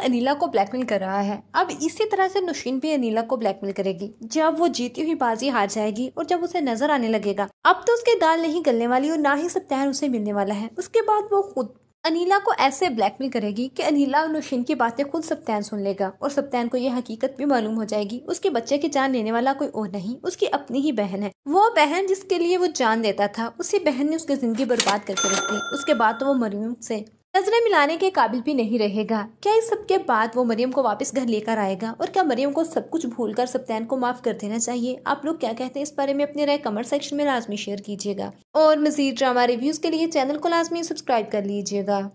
अनिला को ब्लैकमेल कर रहा है अब इसी तरह से नुशीन भी अनिला को ब्लैकमेल करेगी जब वो जीती हुई बाजी हार जाएगी और जब उसे नजर आने लगेगा अब तो उसके दाल नहीं गलने वाली और ना ही सत्यार उसे मिलने वाला है उसके बाद वो खुद अनिला को ऐसे ब्लैकमेल करेगी कि अनिला और नुशीन की बातें खुद सप्तान सुन लेगा और सप्तान को यह हकीकत भी मालूम हो जाएगी उसके बच्चे की जान लेने वाला कोई और नहीं उसकी अपनी ही बहन है वो बहन जिसके लिए वो जान देता था उसी बहन ने उसकी जिंदगी बर्बाद करके रखी उसके बाद तो वो मरियम से नजरें मिलाने के काबिल भी नहीं रहेगा क्या इस सबके बाद वो मरियम को वापस घर लेकर आएगा और क्या मरियम को सब कुछ भूलकर सप्तान को माफ कर देना चाहिए आप लोग क्या कहते हैं इस बारे में अपने राय कमेंट सेक्शन में लाजमी शेयर कीजिएगा और मजीद ड्रामा रिव्यूज के लिए चैनल को लाजमी सब्सक्राइब कर लीजिएगा